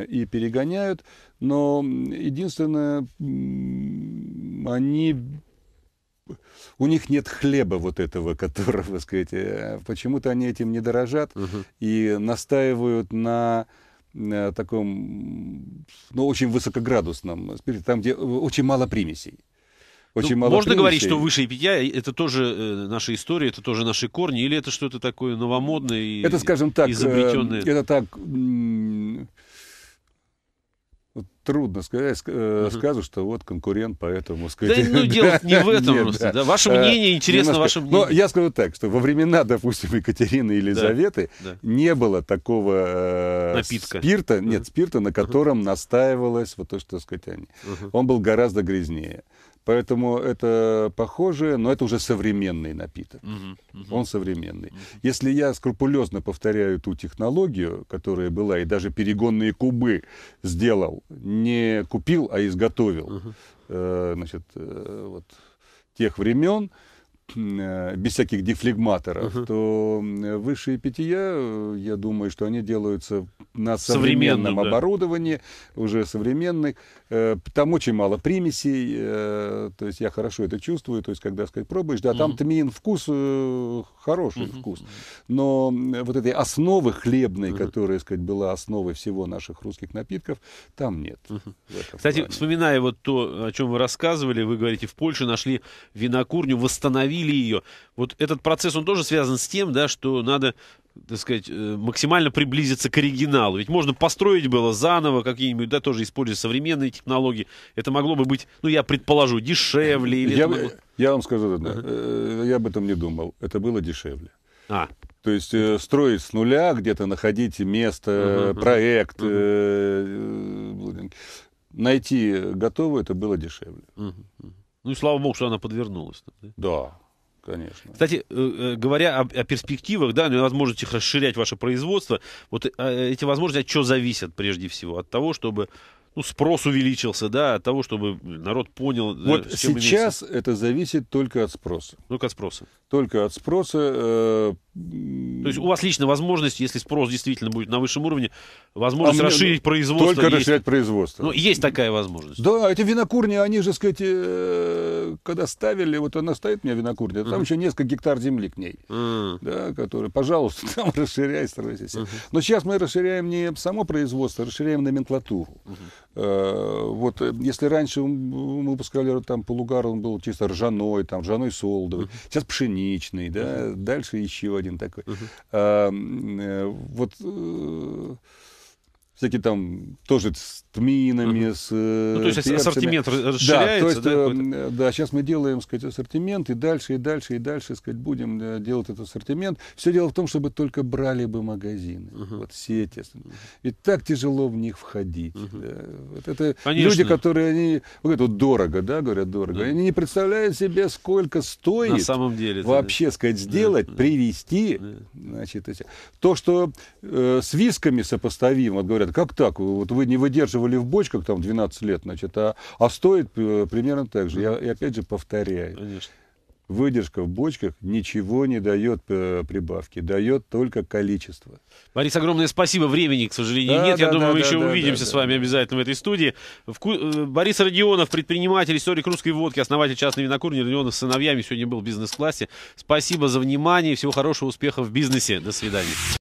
и перегоняют, но единственное, они у них нет хлеба вот этого, которого, скажете, почему-то они этим не дорожат угу. и настаивают на Э, таком, ну, очень высокоградусном спирте, там, где э, очень мало примесей. Ну, очень ну, мало можно примесей. говорить, что выше питья это тоже э, наша история, это тоже наши корни, или это что-то такое новомодное и Это, скажем так, изобретенное? это так трудно сказать, э, угу. скажу, что вот конкурент, поэтому... Сказать, да, ну, (laughs) дело не в этом нет, просто. Да. Ваше э, мнение, интересно Немножко, ваше ну, мнение. Но я скажу так, что во времена, допустим, Екатерины и Елизаветы да, не было такого э, Напитка. спирта, нет, спирта, на котором угу. настаивалось вот то, что, так сказать, они. Угу. Он был гораздо грязнее. Поэтому это похоже, но это уже современный напиток. Угу, угу. Он современный. Угу. Если я скрупулезно повторяю ту технологию, которая была, и даже перегонные кубы сделал, не купил, а изготовил, угу. э, значит, э, вот тех времен, э, без всяких дефлегматоров, угу. то высшие питья, э, я думаю, что они делаются на современном, современном оборудовании, уже современных. Э, там очень мало примесей, э, то есть я хорошо это чувствую, то есть когда, сказать, пробуешь, да, там тмин вкус, э, хороший вкус, но вот этой основы хлебной, которая, сказать, была основой всего наших русских напитков, там нет. Кстати, вспоминая вот то, о чем вы рассказывали, вы говорите, в Польше нашли винокурню, восстановили ее. Вот этот процесс, он тоже связан с тем, да, что надо так сказать, э, максимально приблизиться к оригиналу. Ведь можно построить было заново какие-нибудь, да, тоже используя современные технологии. Это могло бы быть, ну, я предположу, дешевле. Или я, это я вам скажу одно. uh Я об этом не думал. Это было дешевле. А. То есть э, строить с нуля, где-то находить место, uh проект, uh Э, найти готовую, это было дешевле. uh Ну и слава богу, что она подвернулась. Да. да. Конечно. Кстати, э, э, говоря о, о перспективах, да, возможности расширять ваше производство, вот э, эти возможности от чего зависят прежде всего? От того, чтобы ну, спрос увеличился, да, от того, чтобы народ понял. Вот да, сейчас имеется. это зависит только от спроса. Только от спроса. Только от спроса. Э, то есть у вас лично возможность, если спрос действительно будет на высшем уровне, а возможность а расширить ну, производство. Только есть. расширять производство. Ну, есть такая возможность. Да, эти винокурни, они же, сказать, э, когда ставили, вот она стоит у меня винокурня, там mm. еще несколько гектар земли к ней, mm. да, которые, пожалуйста, (laughs) там расширяй, стройтесь. Mm-hmm. Но сейчас мы расширяем не само производство, расширяем номенклатуру. Mm-hmm. Э, вот, э, если раньше мы выпускали там полугар, он был чисто ржаной, там, ржаной солдовый, uh-huh. сейчас пшеничный, да, uh-huh. дальше еще один такой. Uh-huh. А, вот всякие там тоже тминами, uh-huh. с Ну, то э, есть перцами. ассортимент расширяется, да? То есть, да, э, э, да, сейчас мы делаем, сказать, ассортимент, и дальше, и дальше, и дальше, сказать, будем делать этот ассортимент. Все дело в том, чтобы только брали бы магазины, uh-huh. вот сети. и так тяжело в них входить. Uh-huh. Да. Вот это Конечно. люди, которые, они, говорят, вот дорого, да, говорят, дорого. Uh-huh. Они не представляют себе, сколько стоит На самом деле, вообще, да. сказать, сделать, uh-huh. привести, uh-huh. значит, то, что э, с висками сопоставим, вот говорят, как так, вот вы не выдерживали выкидывали в бочках там 12 лет, значит, а, а стоит э, примерно так же. Я, я опять же повторяю. Конечно. Выдержка в бочках ничего не дает э, прибавки, дает только количество. Борис, огромное спасибо. Времени, к сожалению, да, нет. Да, Я да, думаю, да, мы да, еще да, увидимся да, с вами да. обязательно в этой студии. Вку... Э, Борис Родионов, предприниматель, историк русской водки, основатель частной винокурни. Родионов с сыновьями сегодня был в бизнес-классе. Спасибо за внимание. Всего хорошего, успехов в бизнесе. До свидания.